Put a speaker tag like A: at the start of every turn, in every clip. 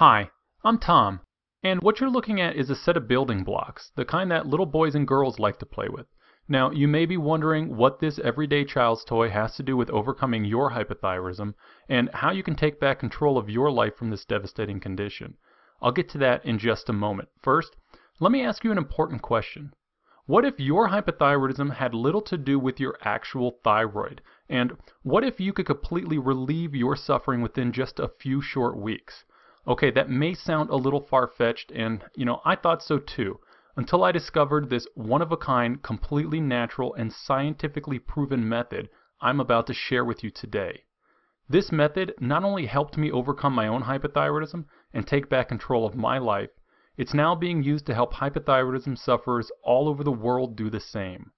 A: Hi, I'm Tom, and what you're looking at is a set of building blocks, the kind that little boys and girls like to play with. Now, you may be wondering what this everyday child's toy has to do with overcoming your hypothyroidism and how you can take back control of your life from this devastating condition. I'll get to that in just a moment. First, let me ask you an important question. What if your hypothyroidism had little to do with your actual thyroid? And what if you could completely relieve your suffering within just a few short weeks? Okay, that may sound a little far fetched, and you know, I thought so too, until I discovered this one of a kind, completely natural, and scientifically proven method I'm about to share with you today. This method not only helped me overcome my own hypothyroidism and take back control of my life, it's now being used to help hypothyroidism sufferers all over the world do the same.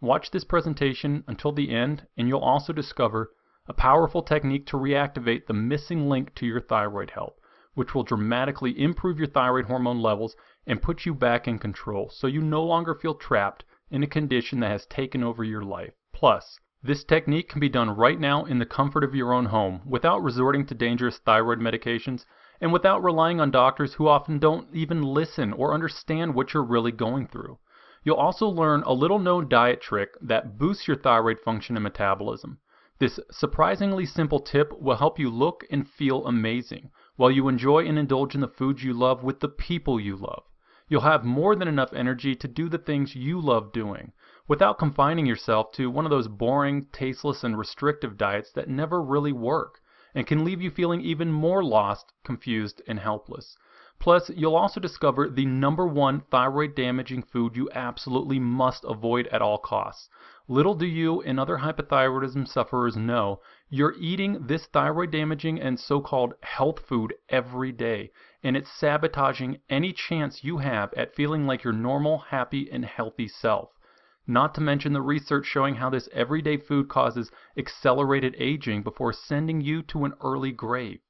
A: Watch this presentation until the end, and you'll also discover a powerful technique to reactivate the missing link to your thyroid health which will dramatically improve your thyroid hormone levels and put you back in control so you no longer feel trapped in a condition that has taken over your life. Plus, this technique can be done right now in the comfort of your own home without resorting to dangerous thyroid medications and without relying on doctors who often don't even listen or understand what you're really going through. You'll also learn a little known diet trick that boosts your thyroid function and metabolism. This surprisingly simple tip will help you look and feel amazing while you enjoy and indulge in the foods you love with the people you love. You'll have more than enough energy to do the things you love doing without confining yourself to one of those boring, tasteless, and restrictive diets that never really work and can leave you feeling even more lost, confused, and helpless. Plus, you'll also discover the number one thyroid damaging food you absolutely must avoid at all costs. Little do you and other hypothyroidism sufferers know you're eating this thyroid damaging and so called health food every day, and it's sabotaging any chance you have at feeling like your normal, happy, and healthy self. Not to mention the research showing how this everyday food causes accelerated aging before sending you to an early grave.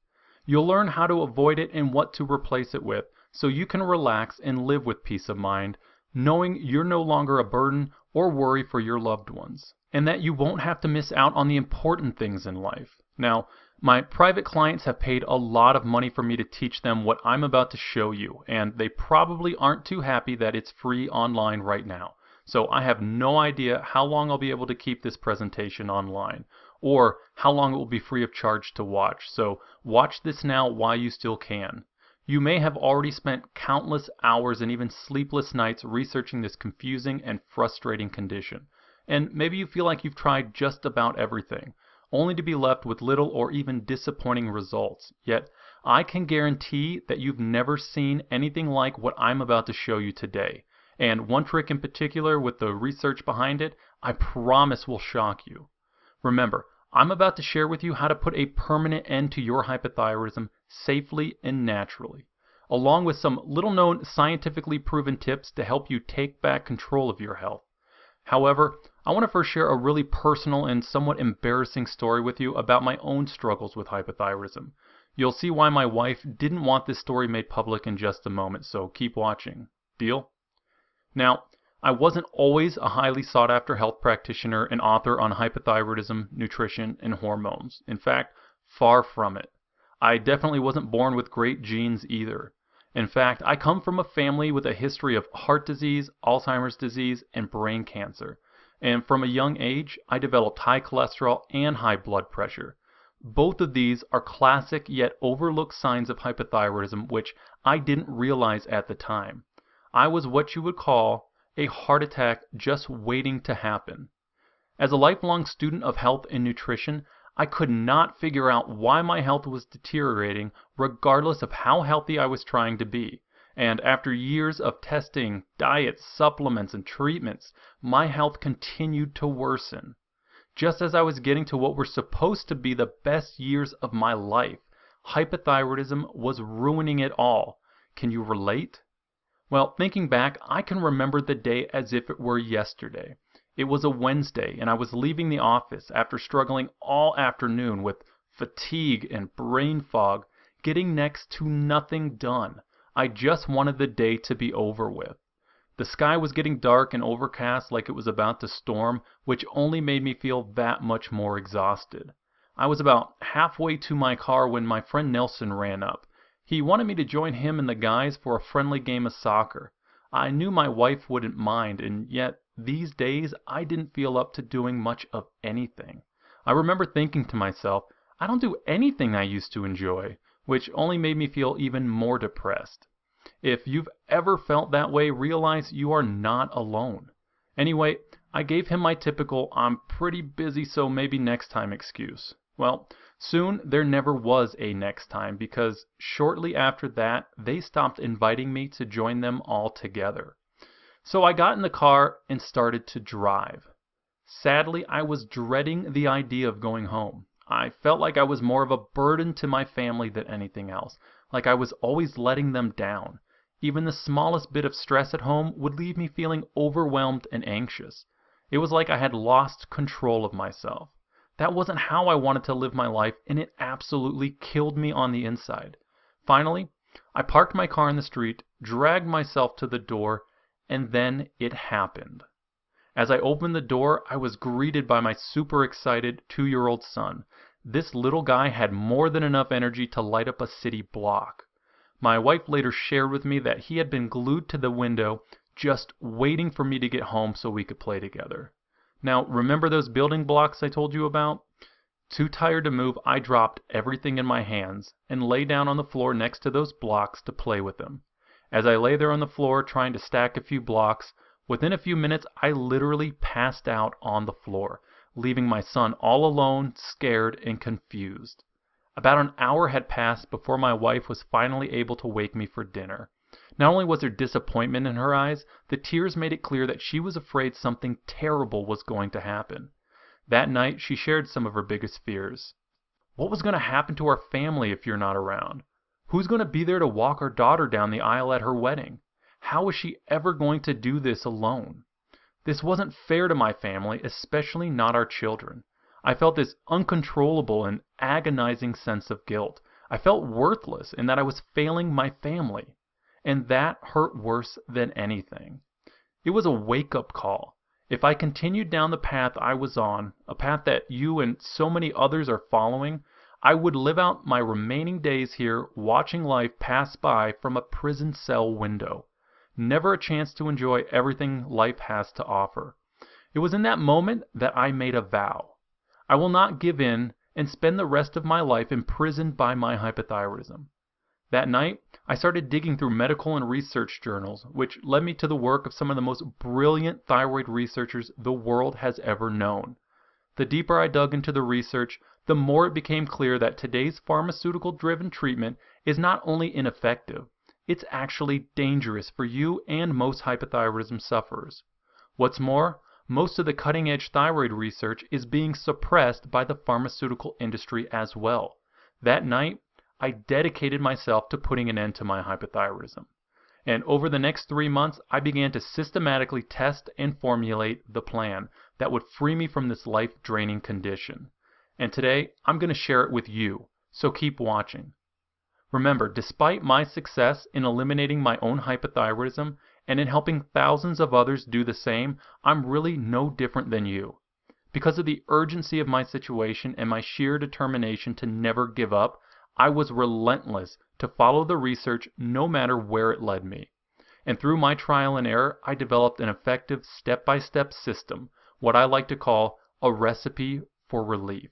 A: You'll learn how to avoid it and what to replace it with so you can relax and live with peace of mind, knowing you're no longer a burden or worry for your loved ones and that you won't have to miss out on the important things in life. Now, my private clients have paid a lot of money for me to teach them what I'm about to show you, and they probably aren't too happy that it's free online right now. So I have no idea how long I'll be able to keep this presentation online or how long it will be free of charge to watch. So watch this now while you still can. You may have already spent countless hours and even sleepless nights researching this confusing and frustrating condition and maybe you feel like you've tried just about everything, only to be left with little or even disappointing results. Yet, I can guarantee that you've never seen anything like what I'm about to show you today. And one trick in particular with the research behind it, I promise will shock you. Remember, I'm about to share with you how to put a permanent end to your hypothyroidism safely and naturally, along with some little known scientifically proven tips to help you take back control of your health. However, I want to first share a really personal and somewhat embarrassing story with you about my own struggles with hypothyroidism. You'll see why my wife didn't want this story made public in just a moment, so keep watching. Deal? Now, I wasn't always a highly sought after health practitioner and author on hypothyroidism, nutrition, and hormones. In fact, far from it. I definitely wasn't born with great genes either. In fact, I come from a family with a history of heart disease, Alzheimer's disease, and brain cancer and from a young age, I developed high cholesterol and high blood pressure. Both of these are classic yet overlooked signs of hypothyroidism, which I didn't realize at the time. I was what you would call a heart attack just waiting to happen. As a lifelong student of health and nutrition, I could not figure out why my health was deteriorating, regardless of how healthy I was trying to be. And after years of testing, diets, supplements, and treatments, my health continued to worsen. Just as I was getting to what were supposed to be the best years of my life, hypothyroidism was ruining it all. Can you relate? Well, thinking back, I can remember the day as if it were yesterday. It was a Wednesday, and I was leaving the office after struggling all afternoon with fatigue and brain fog, getting next to nothing done. I just wanted the day to be over with. The sky was getting dark and overcast like it was about to storm, which only made me feel that much more exhausted. I was about halfway to my car when my friend Nelson ran up. He wanted me to join him and the guys for a friendly game of soccer. I knew my wife wouldn't mind, and yet these days I didn't feel up to doing much of anything. I remember thinking to myself, I don't do anything I used to enjoy, which only made me feel even more depressed. If you've ever felt that way, realize you are not alone. Anyway, I gave him my typical, I'm pretty busy, so maybe next time excuse. Well, soon there never was a next time because shortly after that, they stopped inviting me to join them all together. So I got in the car and started to drive. Sadly, I was dreading the idea of going home. I felt like I was more of a burden to my family than anything else, like I was always letting them down. Even the smallest bit of stress at home would leave me feeling overwhelmed and anxious. It was like I had lost control of myself. That wasn't how I wanted to live my life, and it absolutely killed me on the inside. Finally, I parked my car in the street, dragged myself to the door, and then it happened. As I opened the door, I was greeted by my super excited two year old son. This little guy had more than enough energy to light up a city block. My wife later shared with me that he had been glued to the window just waiting for me to get home so we could play together. Now, remember those building blocks I told you about? Too tired to move, I dropped everything in my hands and lay down on the floor next to those blocks to play with them. As I lay there on the floor trying to stack a few blocks, within a few minutes I literally passed out on the floor, leaving my son all alone, scared, and confused. About an hour had passed before my wife was finally able to wake me for dinner. Not only was there disappointment in her eyes, the tears made it clear that she was afraid something terrible was going to happen. That night she shared some of her biggest fears. What was going to happen to our family if you're not around? Who's going to be there to walk our daughter down the aisle at her wedding? How is she ever going to do this alone? This wasn't fair to my family, especially not our children. I felt this uncontrollable and agonizing sense of guilt. I felt worthless and that I was failing my family. And that hurt worse than anything. It was a wake up call. If I continued down the path I was on, a path that you and so many others are following, I would live out my remaining days here watching life pass by from a prison cell window. Never a chance to enjoy everything life has to offer. It was in that moment that I made a vow. I will not give in and spend the rest of my life imprisoned by my hypothyroidism. That night, I started digging through medical and research journals, which led me to the work of some of the most brilliant thyroid researchers the world has ever known. The deeper I dug into the research, the more it became clear that today's pharmaceutical driven treatment is not only ineffective, it's actually dangerous for you and most hypothyroidism sufferers. What's more, most of the cutting edge thyroid research is being suppressed by the pharmaceutical industry as well. That night, I dedicated myself to putting an end to my hypothyroidism. And over the next three months, I began to systematically test and formulate the plan that would free me from this life draining condition. And today, I'm going to share it with you, so keep watching. Remember, despite my success in eliminating my own hypothyroidism, and in helping thousands of others do the same, I'm really no different than you. Because of the urgency of my situation and my sheer determination to never give up, I was relentless to follow the research no matter where it led me. And through my trial and error, I developed an effective step by step system, what I like to call a recipe for relief.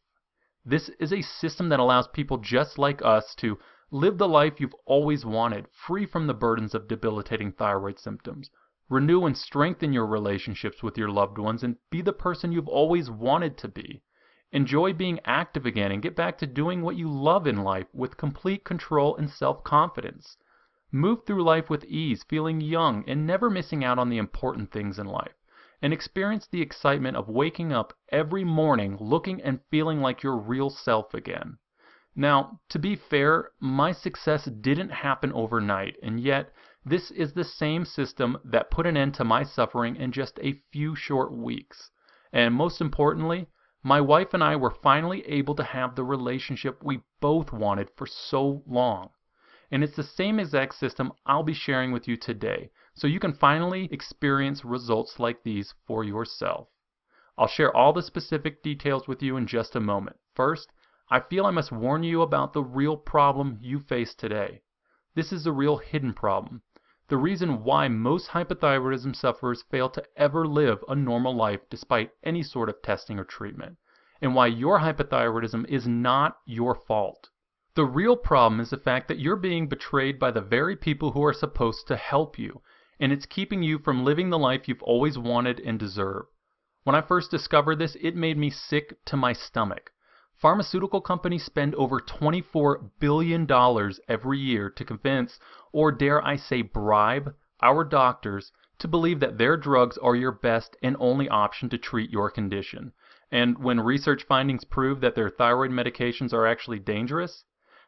A: This is a system that allows people just like us to Live the life you've always wanted, free from the burdens of debilitating thyroid symptoms. Renew and strengthen your relationships with your loved ones and be the person you've always wanted to be. Enjoy being active again and get back to doing what you love in life with complete control and self confidence. Move through life with ease, feeling young and never missing out on the important things in life. And experience the excitement of waking up every morning looking and feeling like your real self again. Now, to be fair, my success didn't happen overnight, and yet this is the same system that put an end to my suffering in just a few short weeks. And most importantly, my wife and I were finally able to have the relationship we both wanted for so long. And it's the same exact system I'll be sharing with you today, so you can finally experience results like these for yourself. I'll share all the specific details with you in just a moment. First, I feel I must warn you about the real problem you face today. This is the real hidden problem. The reason why most hypothyroidism sufferers fail to ever live a normal life despite any sort of testing or treatment, and why your hypothyroidism is not your fault. The real problem is the fact that you're being betrayed by the very people who are supposed to help you, and it's keeping you from living the life you've always wanted and deserve. When I first discovered this, it made me sick to my stomach. Pharmaceutical companies spend over $24 billion every year to convince, or dare I say, bribe, our doctors to believe that their drugs are your best and only option to treat your condition. And when research findings prove that their thyroid medications are actually dangerous,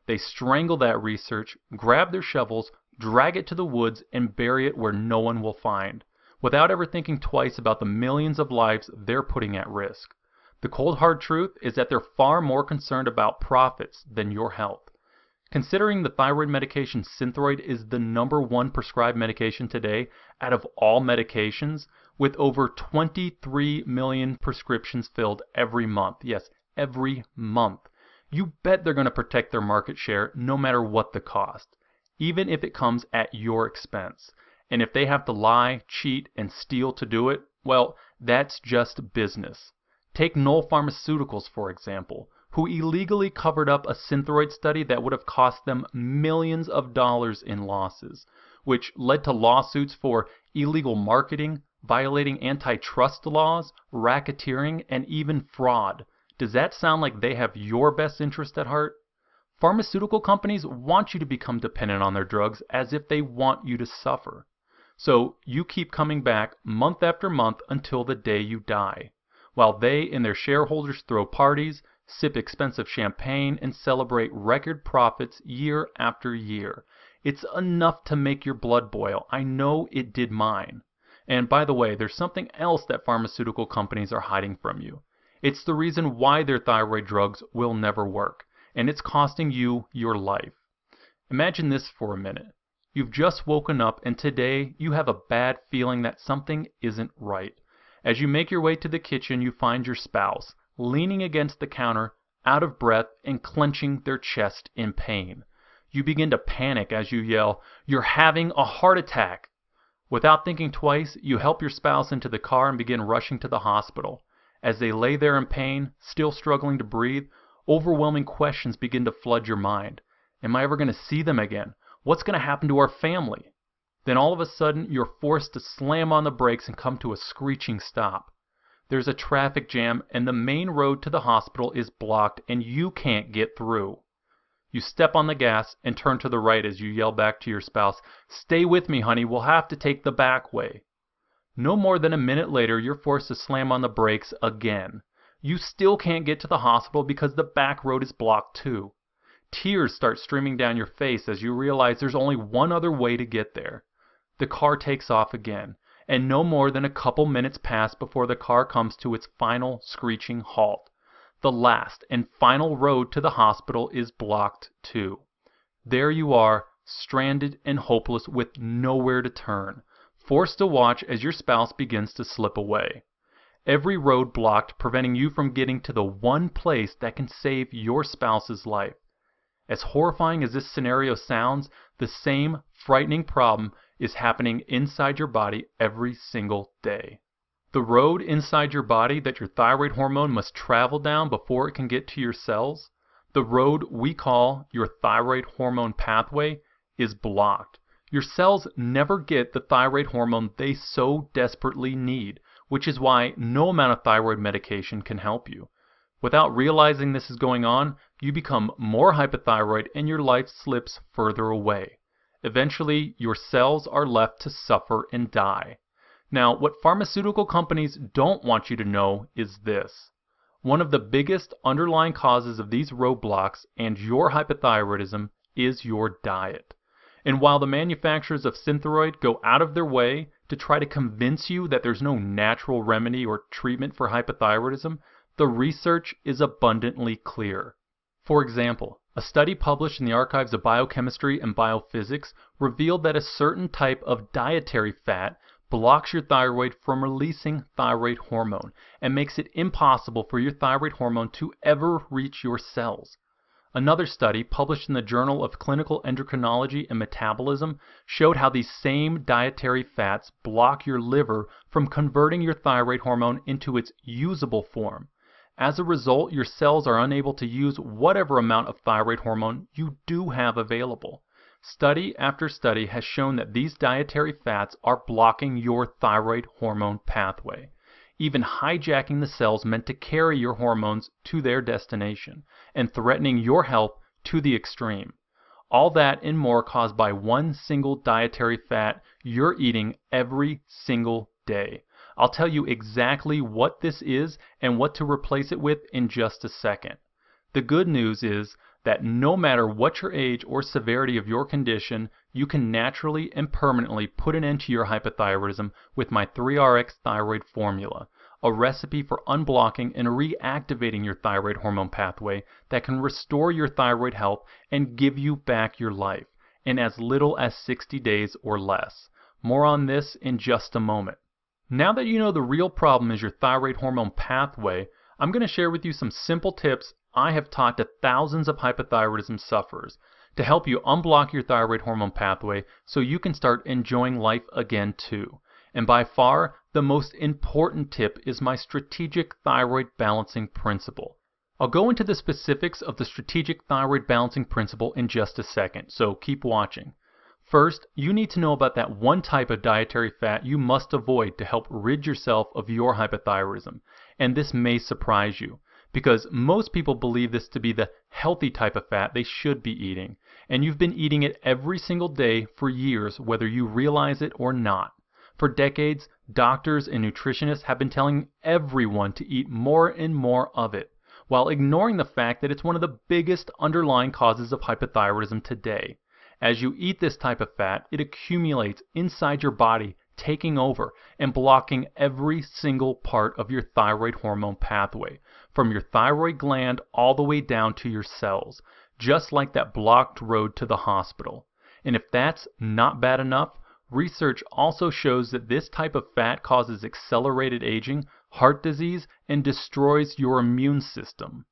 A: they strangle that research, grab their shovels, drag it to the woods, and bury it where no one will find, without ever thinking twice about the millions of lives they're putting at risk. The cold hard truth is that they're far more concerned about profits than your health. Considering the thyroid medication Synthroid is the number one prescribed medication today out of all medications, with over 23 million prescriptions filled every month. Yes, every month. You bet they're going to protect their market share no matter what the cost, even if it comes at your expense. And if they have to lie, cheat, and steal to do it, well, that's just business. Take Knoll Pharmaceuticals, for example, who illegally covered up a synthroid study that would have cost them millions of dollars in losses, which led to lawsuits for illegal marketing, violating antitrust laws, racketeering, and even fraud. Does that sound like they have your best interest at heart? Pharmaceutical companies want you to become dependent on their drugs as if they want you to suffer. So you keep coming back month after month until the day you die while they and their shareholders throw parties, sip expensive champagne, and celebrate record profits year after year. It's enough to make your blood boil. I know it did mine. And by the way, there's something else that pharmaceutical companies are hiding from you. It's the reason why their thyroid drugs will never work, and it's costing you your life. Imagine this for a minute. You've just woken up, and today you have a bad feeling that something isn't right. As you make your way to the kitchen you find your spouse leaning against the counter, out of breath and clenching their chest in pain. You begin to panic as you yell, You're having a heart attack! Without thinking twice, you help your spouse into the car and begin rushing to the hospital. As they lay there in pain, still struggling to breathe, overwhelming questions begin to flood your mind. Am I ever going to see them again? What's going to happen to our family? Then all of a sudden you're forced to slam on the brakes and come to a screeching stop. There's a traffic jam and the main road to the hospital is blocked and you can't get through. You step on the gas and turn to the right as you yell back to your spouse, Stay with me, honey, we'll have to take the back way. No more than a minute later, you're forced to slam on the brakes again. You still can't get to the hospital because the back road is blocked too. Tears start streaming down your face as you realize there's only one other way to get there. The car takes off again, and no more than a couple minutes pass before the car comes to its final screeching halt. The last and final road to the hospital is blocked too. There you are, stranded and hopeless with nowhere to turn, forced to watch as your spouse begins to slip away. Every road blocked, preventing you from getting to the one place that can save your spouse's life. As horrifying as this scenario sounds, the same frightening problem is happening inside your body every single day. The road inside your body that your thyroid hormone must travel down before it can get to your cells, the road we call your thyroid hormone pathway, is blocked. Your cells never get the thyroid hormone they so desperately need, which is why no amount of thyroid medication can help you. Without realizing this is going on, you become more hypothyroid and your life slips further away. Eventually, your cells are left to suffer and die. Now, what pharmaceutical companies don't want you to know is this. One of the biggest underlying causes of these roadblocks and your hypothyroidism is your diet. And while the manufacturers of Synthroid go out of their way to try to convince you that there's no natural remedy or treatment for hypothyroidism, the research is abundantly clear. For example, a study published in the Archives of Biochemistry and Biophysics revealed that a certain type of dietary fat blocks your thyroid from releasing thyroid hormone and makes it impossible for your thyroid hormone to ever reach your cells. Another study published in the Journal of Clinical Endocrinology and Metabolism showed how these same dietary fats block your liver from converting your thyroid hormone into its usable form. As a result, your cells are unable to use whatever amount of thyroid hormone you do have available. Study after study has shown that these dietary fats are blocking your thyroid hormone pathway, even hijacking the cells meant to carry your hormones to their destination, and threatening your health to the extreme. All that and more caused by one single dietary fat you're eating every single day. I'll tell you exactly what this is and what to replace it with in just a second. The good news is that no matter what your age or severity of your condition, you can naturally and permanently put an end to your hypothyroidism with my 3RX thyroid formula, a recipe for unblocking and reactivating your thyroid hormone pathway that can restore your thyroid health and give you back your life in as little as 60 days or less. More on this in just a moment. Now that you know the real problem is your thyroid hormone pathway, I'm going to share with you some simple tips I have taught to thousands of hypothyroidism sufferers to help you unblock your thyroid hormone pathway so you can start enjoying life again too. And by far, the most important tip is my strategic thyroid balancing principle. I'll go into the specifics of the strategic thyroid balancing principle in just a second, so keep watching. First, you need to know about that one type of dietary fat you must avoid to help rid yourself of your hypothyroidism. And this may surprise you because most people believe this to be the healthy type of fat they should be eating. And you've been eating it every single day for years, whether you realize it or not. For decades, doctors and nutritionists have been telling everyone to eat more and more of it, while ignoring the fact that it's one of the biggest underlying causes of hypothyroidism today. As you eat this type of fat, it accumulates inside your body, taking over and blocking every single part of your thyroid hormone pathway, from your thyroid gland all the way down to your cells, just like that blocked road to the hospital. And if that's not bad enough, research also shows that this type of fat causes accelerated aging, heart disease, and destroys your immune system.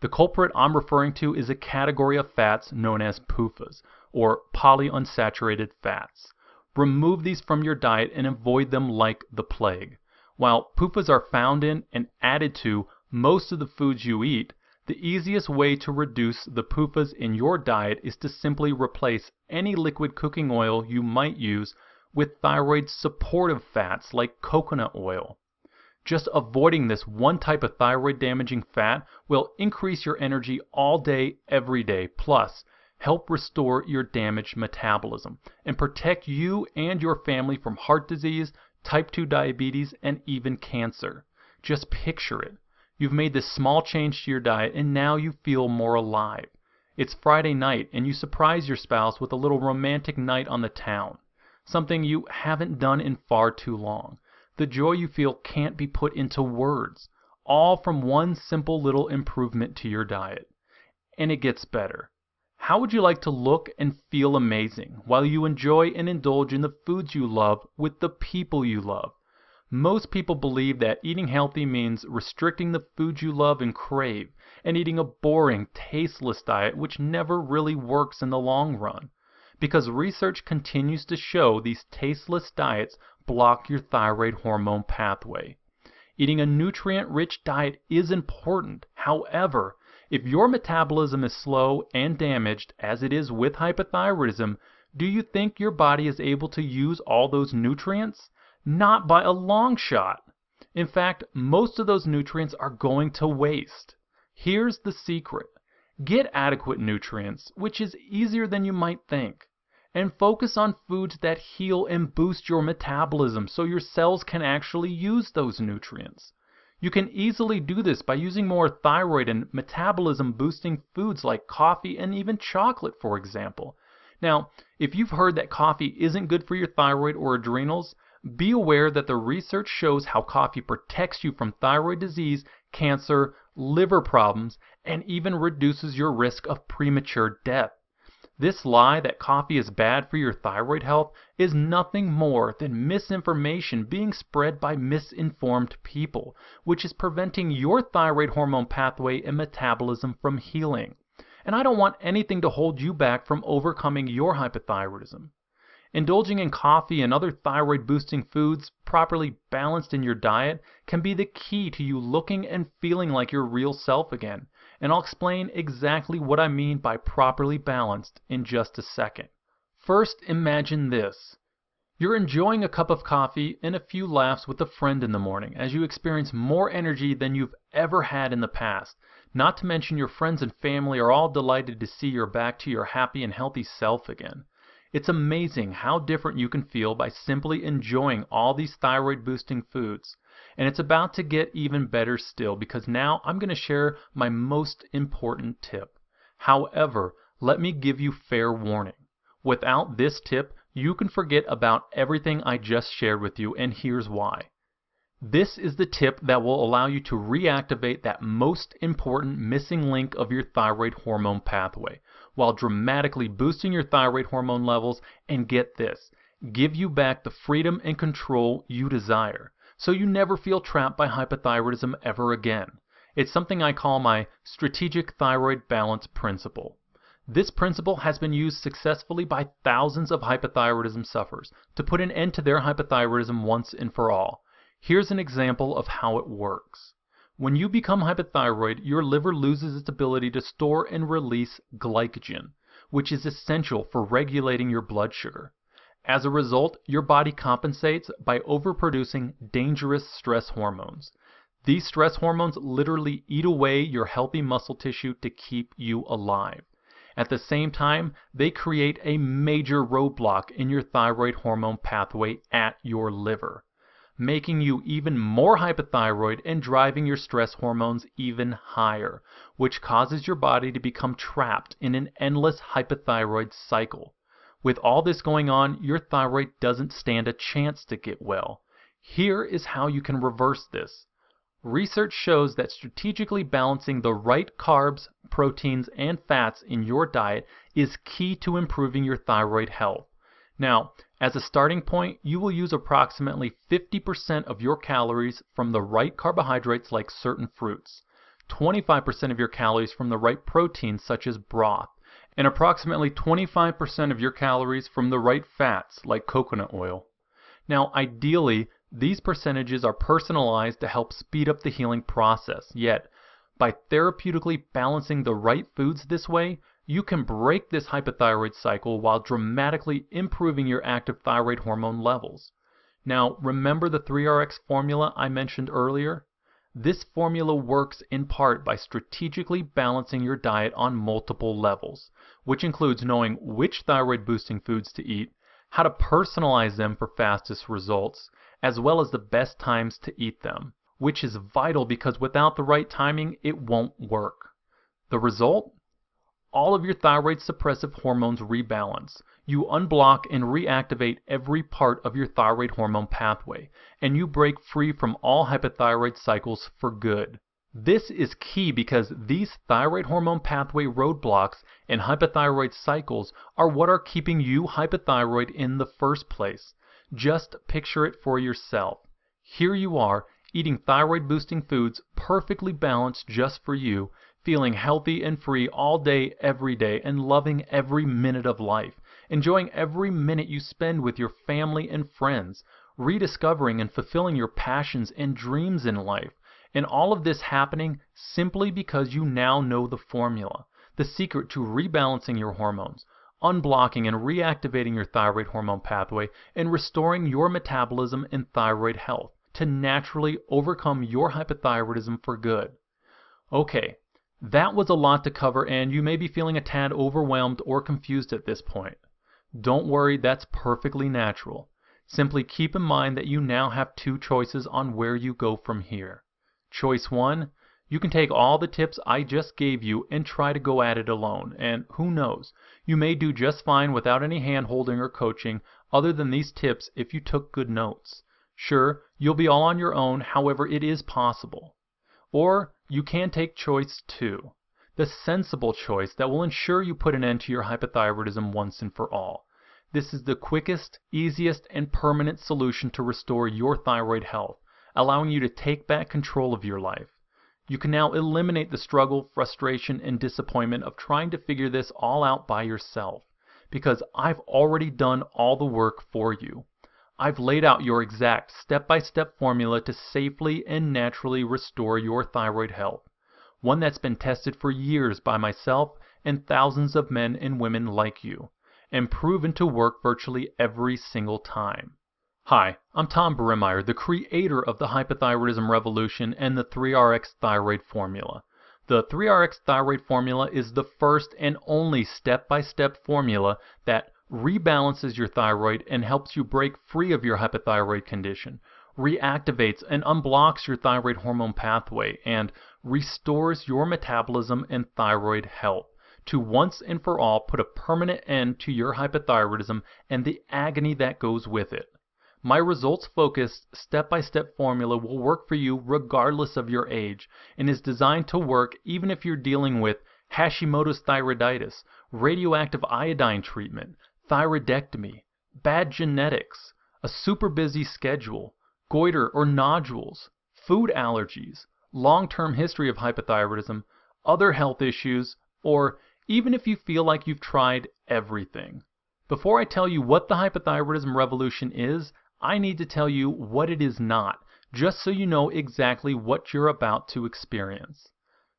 A: The culprit I'm referring to is a category of fats known as PUFAs, or polyunsaturated fats. Remove these from your diet and avoid them like the plague. While PUFAs are found in and added to most of the foods you eat, the easiest way to reduce the PUFAs in your diet is to simply replace any liquid cooking oil you might use with thyroid supportive fats like coconut oil. Just avoiding this one type of thyroid damaging fat will increase your energy all day, every day. Plus, help restore your damaged metabolism and protect you and your family from heart disease, type 2 diabetes, and even cancer. Just picture it. You've made this small change to your diet and now you feel more alive. It's Friday night and you surprise your spouse with a little romantic night on the town, something you haven't done in far too long. The joy you feel can't be put into words, all from one simple little improvement to your diet. And it gets better. How would you like to look and feel amazing while you enjoy and indulge in the foods you love with the people you love? Most people believe that eating healthy means restricting the foods you love and crave, and eating a boring, tasteless diet which never really works in the long run. Because research continues to show these tasteless diets block your thyroid hormone pathway. Eating a nutrient rich diet is important. However, if your metabolism is slow and damaged, as it is with hypothyroidism, do you think your body is able to use all those nutrients? Not by a long shot. In fact, most of those nutrients are going to waste. Here's the secret get adequate nutrients, which is easier than you might think, and focus on foods that heal and boost your metabolism so your cells can actually use those nutrients. You can easily do this by using more thyroid and metabolism boosting foods like coffee and even chocolate, for example. Now, if you've heard that coffee isn't good for your thyroid or adrenals, be aware that the research shows how coffee protects you from thyroid disease, cancer, liver problems, and even reduces your risk of premature death. This lie that coffee is bad for your thyroid health is nothing more than misinformation being spread by misinformed people, which is preventing your thyroid hormone pathway and metabolism from healing. And I don't want anything to hold you back from overcoming your hypothyroidism. Indulging in coffee and other thyroid boosting foods properly balanced in your diet can be the key to you looking and feeling like your real self again and I'll explain exactly what I mean by properly balanced in just a second. First, imagine this. You're enjoying a cup of coffee and a few laughs with a friend in the morning as you experience more energy than you've ever had in the past. Not to mention your friends and family are all delighted to see you're back to your happy and healthy self again. It's amazing how different you can feel by simply enjoying all these thyroid boosting foods. And it's about to get even better still because now I'm going to share my most important tip. However, let me give you fair warning. Without this tip, you can forget about everything I just shared with you, and here's why. This is the tip that will allow you to reactivate that most important missing link of your thyroid hormone pathway while dramatically boosting your thyroid hormone levels and get this, give you back the freedom and control you desire so you never feel trapped by hypothyroidism ever again. It's something I call my strategic thyroid balance principle. This principle has been used successfully by thousands of hypothyroidism sufferers to put an end to their hypothyroidism once and for all. Here's an example of how it works. When you become hypothyroid, your liver loses its ability to store and release glycogen, which is essential for regulating your blood sugar. As a result, your body compensates by overproducing dangerous stress hormones. These stress hormones literally eat away your healthy muscle tissue to keep you alive. At the same time, they create a major roadblock in your thyroid hormone pathway at your liver, making you even more hypothyroid and driving your stress hormones even higher, which causes your body to become trapped in an endless hypothyroid cycle. With all this going on, your thyroid doesn't stand a chance to get well. Here is how you can reverse this. Research shows that strategically balancing the right carbs, proteins, and fats in your diet is key to improving your thyroid health. Now, as a starting point, you will use approximately 50% of your calories from the right carbohydrates like certain fruits, 25% of your calories from the right proteins such as broth, and approximately 25% of your calories from the right fats like coconut oil. Now, ideally, these percentages are personalized to help speed up the healing process, yet, by therapeutically balancing the right foods this way, you can break this hypothyroid cycle while dramatically improving your active thyroid hormone levels. Now, remember the 3RX formula I mentioned earlier? This formula works in part by strategically balancing your diet on multiple levels, which includes knowing which thyroid boosting foods to eat, how to personalize them for fastest results, as well as the best times to eat them, which is vital because without the right timing, it won't work. The result? all of your thyroid suppressive hormones rebalance. You unblock and reactivate every part of your thyroid hormone pathway, and you break free from all hypothyroid cycles for good. This is key because these thyroid hormone pathway roadblocks and hypothyroid cycles are what are keeping you hypothyroid in the first place. Just picture it for yourself. Here you are, eating thyroid boosting foods perfectly balanced just for you, feeling healthy and free all day, every day, and loving every minute of life, enjoying every minute you spend with your family and friends, rediscovering and fulfilling your passions and dreams in life. And all of this happening simply because you now know the formula, the secret to rebalancing your hormones, unblocking and reactivating your thyroid hormone pathway, and restoring your metabolism and thyroid health to naturally overcome your hypothyroidism for good. Okay, that was a lot to cover, and you may be feeling a tad overwhelmed or confused at this point. Don't worry, that's perfectly natural. Simply keep in mind that you now have two choices on where you go from here. Choice one, you can take all the tips I just gave you and try to go at it alone, and who knows, you may do just fine without any hand holding or coaching other than these tips if you took good notes. Sure, you'll be all on your own, however, it is possible. Or you can take choice two, the sensible choice that will ensure you put an end to your hypothyroidism once and for all. This is the quickest, easiest, and permanent solution to restore your thyroid health, allowing you to take back control of your life. You can now eliminate the struggle, frustration, and disappointment of trying to figure this all out by yourself because I've already done all the work for you. I've laid out your exact step by step formula to safely and naturally restore your thyroid health, one that's been tested for years by myself and thousands of men and women like you, and proven to work virtually every single time. Hi, I'm Tom Beremeyer, the creator of the hypothyroidism revolution and the 3RX thyroid formula. The 3RX thyroid formula is the first and only step by step formula that rebalances your thyroid and helps you break free of your hypothyroid condition, reactivates and unblocks your thyroid hormone pathway, and restores your metabolism and thyroid health to once and for all put a permanent end to your hypothyroidism and the agony that goes with it. My results focused, step by step formula will work for you regardless of your age and is designed to work even if you're dealing with Hashimoto's thyroiditis, radioactive iodine treatment, thyroidectomy, bad genetics, a super busy schedule, goiter or nodules, food allergies, long term history of hypothyroidism, other health issues, or even if you feel like you've tried everything. Before I tell you what the hypothyroidism revolution is, I need to tell you what it is not, just so you know exactly what you're about to experience.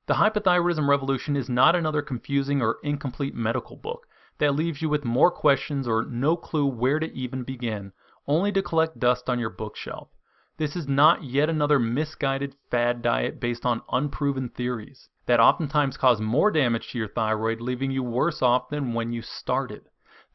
A: The Hypothyroidism Revolution is not another confusing or incomplete medical book that leaves you with more questions or no clue where to even begin, only to collect dust on your bookshelf. This is not yet another misguided fad diet based on unproven theories that oftentimes cause more damage to your thyroid, leaving you worse off than when you started.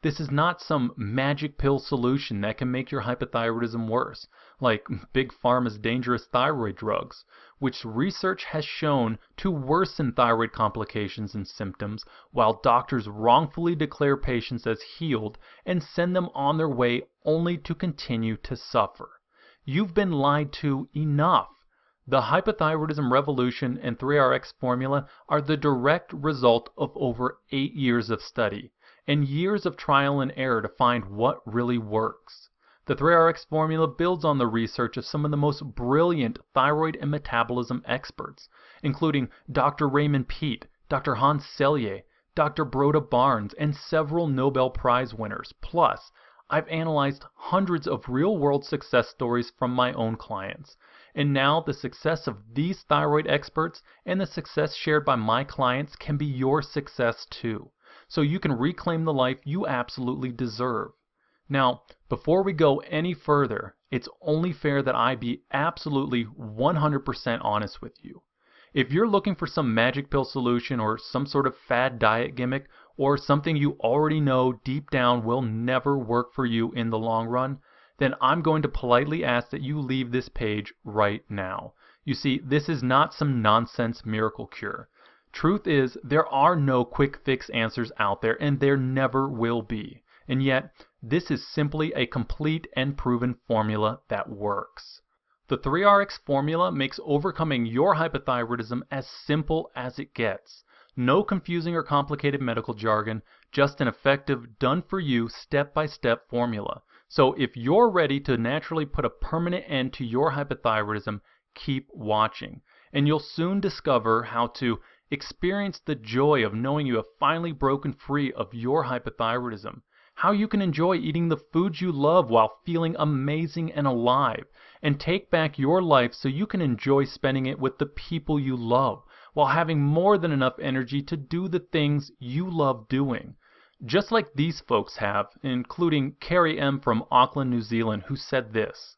A: This is not some magic pill solution that can make your hypothyroidism worse like Big Pharma's dangerous thyroid drugs, which research has shown to worsen thyroid complications and symptoms, while doctors wrongfully declare patients as healed and send them on their way only to continue to suffer. You've been lied to enough. The hypothyroidism revolution and 3RX formula are the direct result of over eight years of study and years of trial and error to find what really works. The 3RX formula builds on the research of some of the most brilliant thyroid and metabolism experts, including Dr. Raymond Peet, Dr. Hans Selye, Dr. Broda Barnes, and several Nobel Prize winners. Plus, I've analyzed hundreds of real world success stories from my own clients. And now the success of these thyroid experts and the success shared by my clients can be your success too. So you can reclaim the life you absolutely deserve. Now, before we go any further, it's only fair that I be absolutely 100% honest with you. If you're looking for some magic pill solution or some sort of fad diet gimmick or something you already know deep down will never work for you in the long run, then I'm going to politely ask that you leave this page right now. You see, this is not some nonsense miracle cure. Truth is, there are no quick fix answers out there, and there never will be. And yet, this is simply a complete and proven formula that works. The 3RX formula makes overcoming your hypothyroidism as simple as it gets. No confusing or complicated medical jargon, just an effective, done for you, step by step formula. So if you're ready to naturally put a permanent end to your hypothyroidism, keep watching. And you'll soon discover how to experience the joy of knowing you have finally broken free of your hypothyroidism how you can enjoy eating the foods you love while feeling amazing and alive, and take back your life so you can enjoy spending it with the people you love while having more than enough energy to do the things you love doing. Just like these folks have, including Carrie M. from Auckland, New Zealand, who said this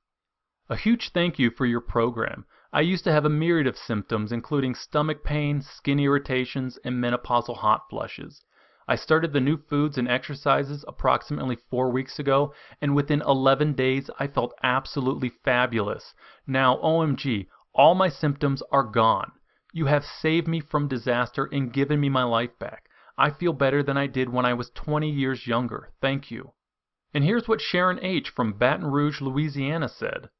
A: A huge thank you for your program. I used to have a myriad of symptoms, including stomach pain, skin irritations, and menopausal hot flushes. I started the new foods and exercises approximately four weeks ago, and within 11 days I felt absolutely fabulous. Now, OMG, all my symptoms are gone. You have saved me from disaster and given me my life back. I feel better than I did when I was 20 years younger. Thank you. And here's what Sharon H. from Baton Rouge, Louisiana said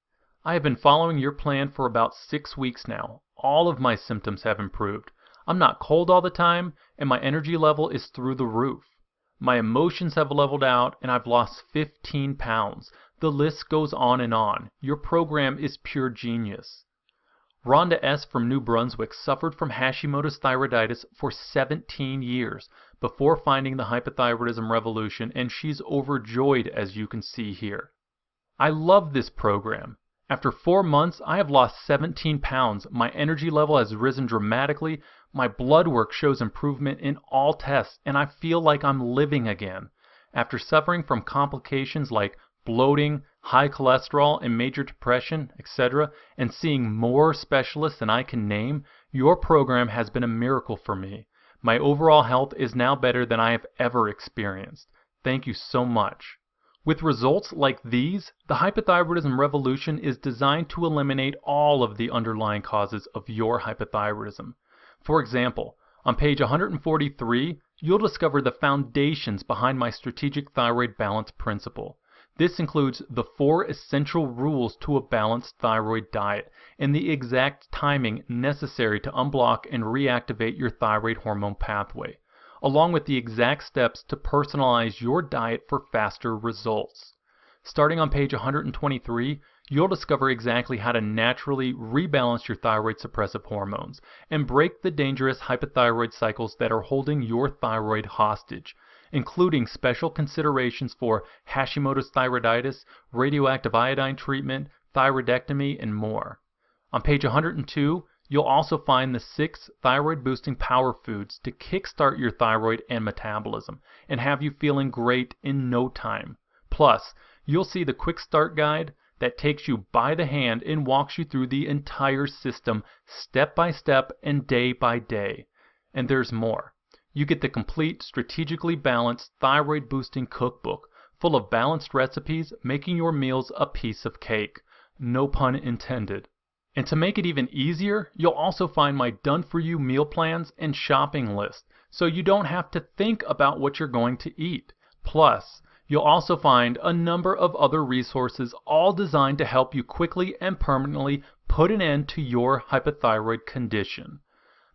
A: I have been following your plan for about six weeks now. All of my symptoms have improved. I'm not cold all the time, and my energy level is through the roof. My emotions have leveled out, and I've lost 15 pounds. The list goes on and on. Your program is pure genius. Rhonda S. from New Brunswick suffered from Hashimoto's thyroiditis for 17 years before finding the hypothyroidism revolution, and she's overjoyed, as you can see here. I love this program. After four months, I have lost 17 pounds. My energy level has risen dramatically. My blood work shows improvement in all tests, and I feel like I'm living again. After suffering from complications like bloating, high cholesterol, and major depression, etc., and seeing more specialists than I can name, your program has been a miracle for me. My overall health is now better than I have ever experienced. Thank you so much. With results like these, the hypothyroidism revolution is designed to eliminate all of the underlying causes of your hypothyroidism. For example, on page 143, you'll discover the foundations behind my strategic thyroid balance principle. This includes the four essential rules to a balanced thyroid diet and the exact timing necessary to unblock and reactivate your thyroid hormone pathway along with the exact steps to personalize your diet for faster results. Starting on page 123, you'll discover exactly how to naturally rebalance your thyroid suppressive hormones and break the dangerous hypothyroid cycles that are holding your thyroid hostage including special considerations for Hashimoto's thyroiditis, radioactive iodine treatment, thyroidectomy, and more. On page 102, You'll also find the six thyroid boosting power foods to kickstart your thyroid and metabolism and have you feeling great in no time. Plus, you'll see the quick start guide that takes you by the hand and walks you through the entire system step by step and day by day. And there's more. You get the complete, strategically balanced thyroid boosting cookbook full of balanced recipes, making your meals a piece of cake. No pun intended. And to make it even easier, you'll also find my done for you meal plans and shopping list, so you don't have to think about what you're going to eat. Plus, you'll also find a number of other resources all designed to help you quickly and permanently put an end to your hypothyroid condition.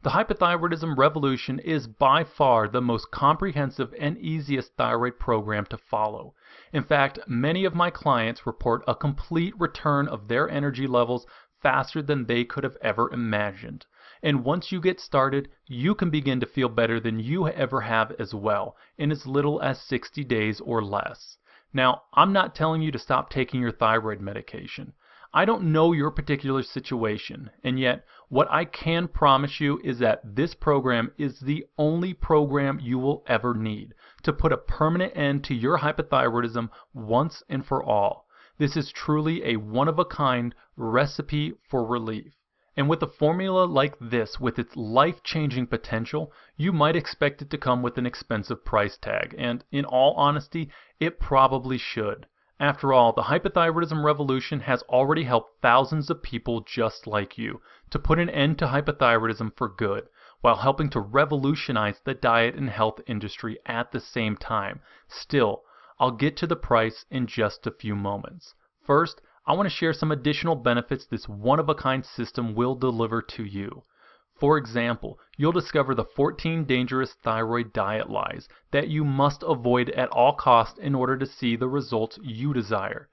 A: The hypothyroidism revolution is by far the most comprehensive and easiest thyroid program to follow. In fact, many of my clients report a complete return of their energy levels faster than they could have ever imagined. And once you get started, you can begin to feel better than you ever have as well, in as little as 60 days or less. Now, I'm not telling you to stop taking your thyroid medication. I don't know your particular situation, and yet, what I can promise you is that this program is the only program you will ever need to put a permanent end to your hypothyroidism once and for all. This is truly a one of a kind recipe for relief. And with a formula like this, with its life changing potential, you might expect it to come with an expensive price tag. And in all honesty, it probably should. After all, the hypothyroidism revolution has already helped thousands of people just like you to put an end to hypothyroidism for good, while helping to revolutionize the diet and health industry at the same time. Still, I'll get to the price in just a few moments. First, I want to share some additional benefits this one-of-a-kind system will deliver to you. For example, you'll discover the 14 dangerous thyroid diet lies that you must avoid at all costs in order to see the results you desire.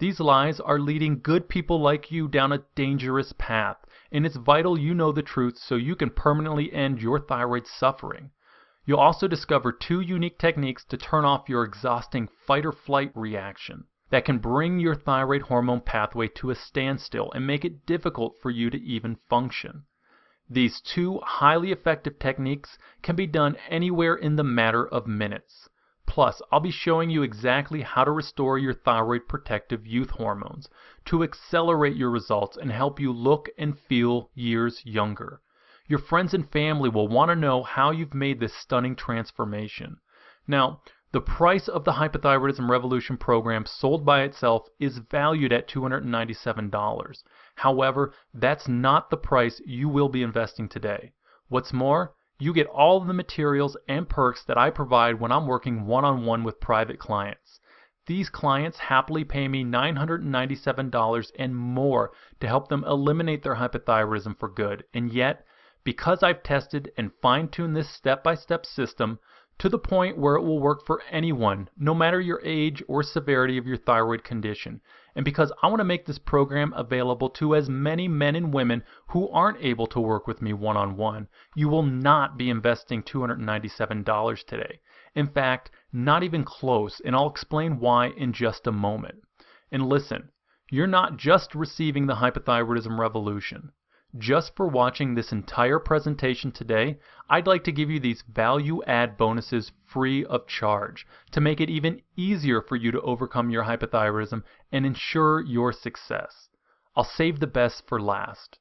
A: These lies are leading good people like you down a dangerous path, and it's vital you know the truth so you can permanently end your thyroid suffering. You'll also discover two unique techniques to turn off your exhausting fight or flight reaction that can bring your thyroid hormone pathway to a standstill and make it difficult for you to even function. These two highly effective techniques can be done anywhere in the matter of minutes. Plus, I'll be showing you exactly how to restore your thyroid protective youth hormones to accelerate your results and help you look and feel years younger. Your friends and family will want to know how you've made this stunning transformation. Now, the price of the Hypothyroidism Revolution program sold by itself is valued at $297. However, that's not the price you will be investing today. What's more, you get all of the materials and perks that I provide when I'm working one on one with private clients. These clients happily pay me $997 and more to help them eliminate their hypothyroidism for good. And yet, because I've tested and fine tuned this step by step system, to the point where it will work for anyone, no matter your age or severity of your thyroid condition. And because I want to make this program available to as many men and women who aren't able to work with me one on one, you will not be investing $297 today. In fact, not even close, and I'll explain why in just a moment. And listen, you're not just receiving the hypothyroidism revolution just for watching this entire presentation today, I'd like to give you these value add bonuses free of charge to make it even easier for you to overcome your hypothyroidism and ensure your success. I'll save the best for last.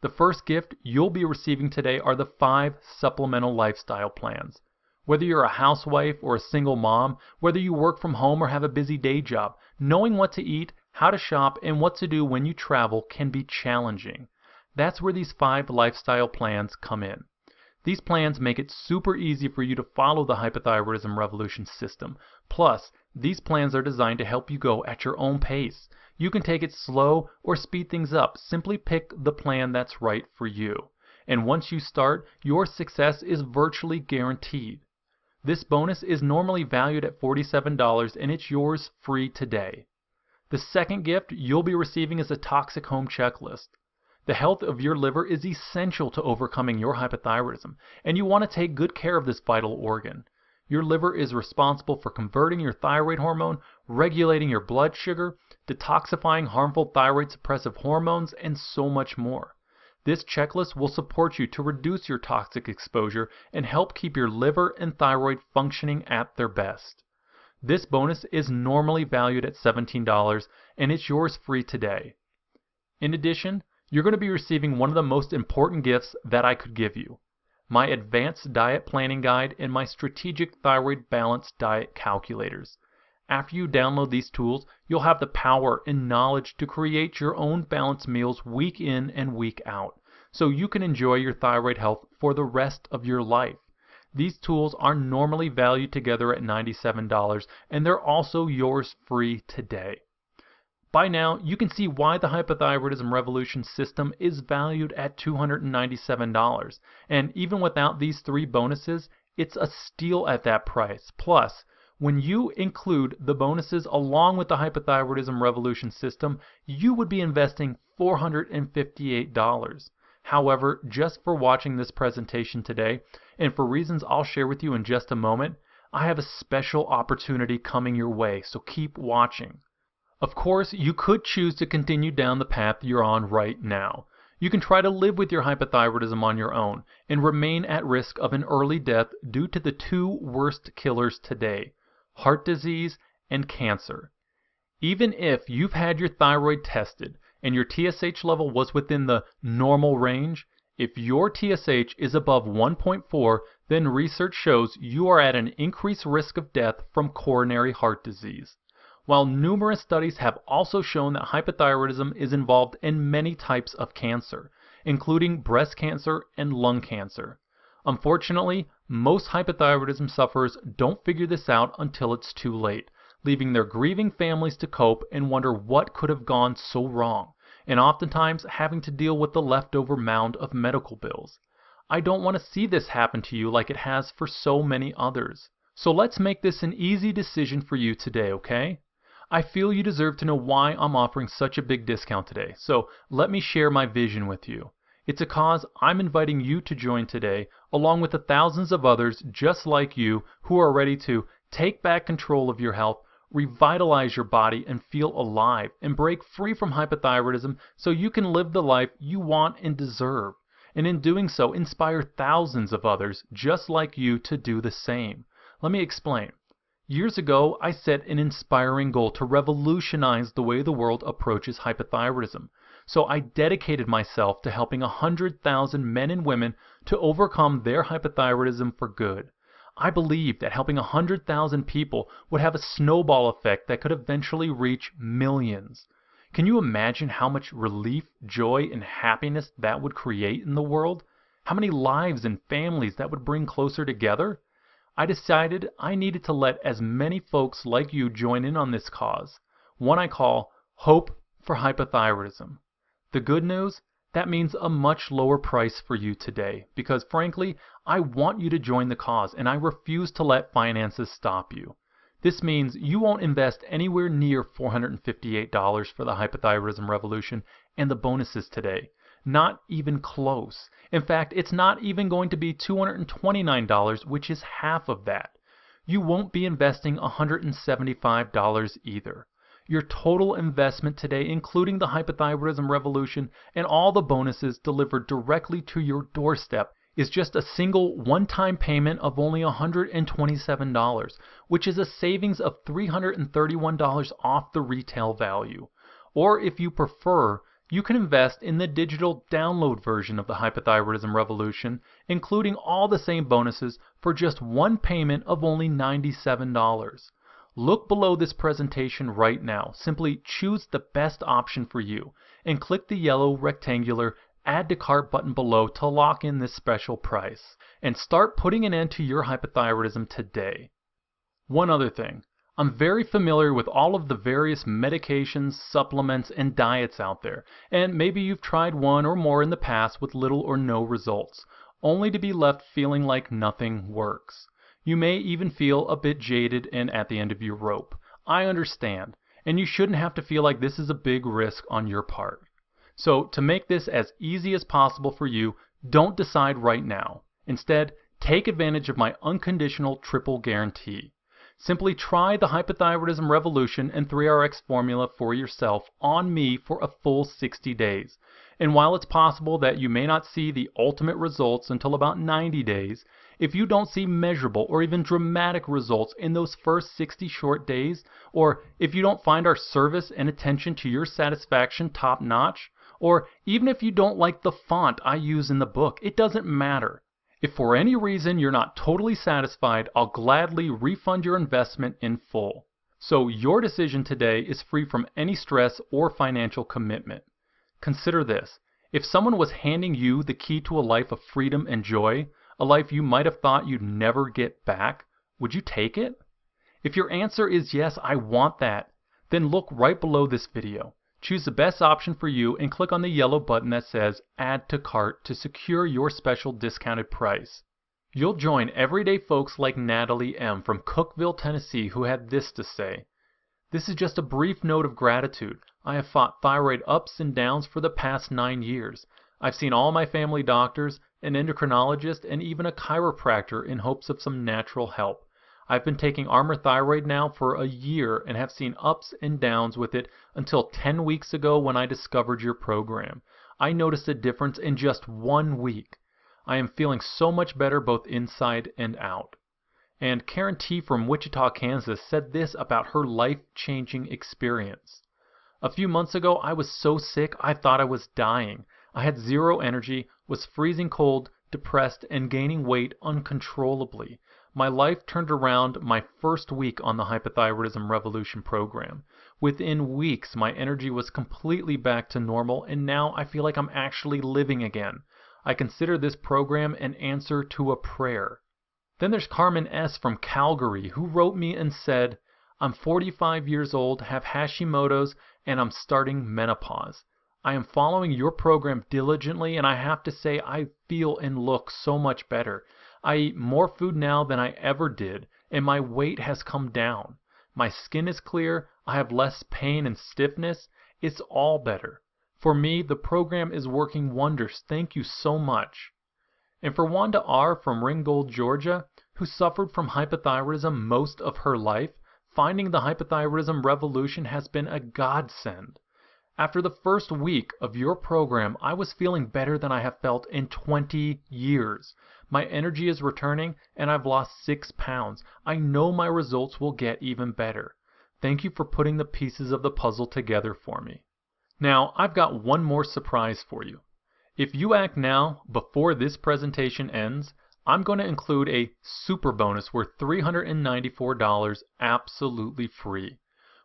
A: The first gift you'll be receiving today are the five supplemental lifestyle plans. Whether you're a housewife or a single mom, whether you work from home or have a busy day job, knowing what to eat, how to shop, and what to do when you travel can be challenging. That's where these five lifestyle plans come in. These plans make it super easy for you to follow the hypothyroidism revolution system. Plus, these plans are designed to help you go at your own pace. You can take it slow or speed things up. Simply pick the plan that's right for you. And once you start, your success is virtually guaranteed. This bonus is normally valued at $47 and it's yours free today. The second gift you'll be receiving is a toxic home checklist. The health of your liver is essential to overcoming your hypothyroidism, and you want to take good care of this vital organ. Your liver is responsible for converting your thyroid hormone, regulating your blood sugar, detoxifying harmful thyroid suppressive hormones, and so much more. This checklist will support you to reduce your toxic exposure and help keep your liver and thyroid functioning at their best. This bonus is normally valued at $17 and it's yours free today. In addition, you're going to be receiving one of the most important gifts that I could give you my Advanced Diet Planning Guide and my Strategic Thyroid Balance Diet Calculators. After you download these tools, you'll have the power and knowledge to create your own balanced meals week in and week out so you can enjoy your thyroid health for the rest of your life. These tools are normally valued together at $97 and they're also yours free today. By now, you can see why the Hypothyroidism Revolution system is valued at $297. And even without these three bonuses, it's a steal at that price. Plus, when you include the bonuses along with the Hypothyroidism Revolution system, you would be investing $458. However, just for watching this presentation today, and for reasons I'll share with you in just a moment, I have a special opportunity coming your way, so keep watching. Of course, you could choose to continue down the path you're on right now. You can try to live with your hypothyroidism on your own and remain at risk of an early death due to the two worst killers today heart disease and cancer. Even if you've had your thyroid tested and your TSH level was within the normal range, if your TSH is above 1.4, then research shows you are at an increased risk of death from coronary heart disease while numerous studies have also shown that hypothyroidism is involved in many types of cancer, including breast cancer and lung cancer. Unfortunately, most hypothyroidism sufferers don't figure this out until it's too late, leaving their grieving families to cope and wonder what could have gone so wrong, and oftentimes having to deal with the leftover mound of medical bills. I don't want to see this happen to you like it has for so many others. So let's make this an easy decision for you today, okay? I feel you deserve to know why I'm offering such a big discount today, so let me share my vision with you. It's a cause I'm inviting you to join today, along with the thousands of others just like you who are ready to take back control of your health, revitalize your body, and feel alive, and break free from hypothyroidism so you can live the life you want and deserve. And in doing so, inspire thousands of others just like you to do the same. Let me explain. Years ago, I set an inspiring goal to revolutionize the way the world approaches hypothyroidism. So I dedicated myself to helping 100,000 men and women to overcome their hypothyroidism for good. I believed that helping 100,000 people would have a snowball effect that could eventually reach millions. Can you imagine how much relief, joy, and happiness that would create in the world? How many lives and families that would bring closer together? I decided I needed to let as many folks like you join in on this cause, one I call Hope for Hypothyroidism. The good news? That means a much lower price for you today because, frankly, I want you to join the cause and I refuse to let finances stop you. This means you won't invest anywhere near $458 for the hypothyroidism revolution and the bonuses today. Not even close. In fact, it's not even going to be $229, which is half of that. You won't be investing $175 either. Your total investment today, including the hypothyroidism revolution and all the bonuses delivered directly to your doorstep, is just a single one time payment of only $127, which is a savings of $331 off the retail value. Or if you prefer, you can invest in the digital download version of the Hypothyroidism Revolution, including all the same bonuses for just one payment of only $97. Look below this presentation right now. Simply choose the best option for you and click the yellow rectangular Add to Cart button below to lock in this special price and start putting an end to your hypothyroidism today. One other thing, I'm very familiar with all of the various medications, supplements, and diets out there, and maybe you've tried one or more in the past with little or no results, only to be left feeling like nothing works. You may even feel a bit jaded and at the end of your rope. I understand, and you shouldn't have to feel like this is a big risk on your part. So, to make this as easy as possible for you, don't decide right now. Instead, take advantage of my unconditional triple guarantee. Simply try the hypothyroidism revolution and 3RX formula for yourself on me for a full 60 days. And while it's possible that you may not see the ultimate results until about 90 days, if you don't see measurable or even dramatic results in those first 60 short days, or if you don't find our service and attention to your satisfaction top notch, or even if you don't like the font I use in the book, it doesn't matter. If for any reason you're not totally satisfied, I'll gladly refund your investment in full. So your decision today is free from any stress or financial commitment. Consider this. If someone was handing you the key to a life of freedom and joy, a life you might have thought you'd never get back, would you take it? If your answer is yes, I want that, then look right below this video. Choose the best option for you and click on the yellow button that says Add to Cart to secure your special discounted price. You'll join everyday folks like Natalie M. from Cookville, Tennessee, who had this to say This is just a brief note of gratitude. I have fought thyroid ups and downs for the past nine years. I've seen all my family doctors, an endocrinologist, and even a chiropractor in hopes of some natural help. I've been taking Armour Thyroid now for a year and have seen ups and downs with it until 10 weeks ago when I discovered your program. I noticed a difference in just one week. I am feeling so much better both inside and out. And Karen T. from Wichita, Kansas said this about her life changing experience. A few months ago, I was so sick I thought I was dying. I had zero energy, was freezing cold, depressed, and gaining weight uncontrollably my life turned around my first week on the Hypothyroidism Revolution program. Within weeks, my energy was completely back to normal, and now I feel like I'm actually living again. I consider this program an answer to a prayer. Then there's Carmen S. from Calgary, who wrote me and said, I'm 45 years old, have Hashimoto's, and I'm starting menopause. I am following your program diligently, and I have to say, I feel and look so much better. I eat more food now than I ever did, and my weight has come down. My skin is clear. I have less pain and stiffness. It's all better. For me, the program is working wonders. Thank you so much. And for Wanda R. from Ringgold, Georgia, who suffered from hypothyroidism most of her life, finding the hypothyroidism revolution has been a godsend. After the first week of your program, I was feeling better than I have felt in 20 years. My energy is returning and I've lost six pounds. I know my results will get even better. Thank you for putting the pieces of the puzzle together for me. Now, I've got one more surprise for you. If you act now, before this presentation ends, I'm going to include a super bonus worth $394 absolutely free.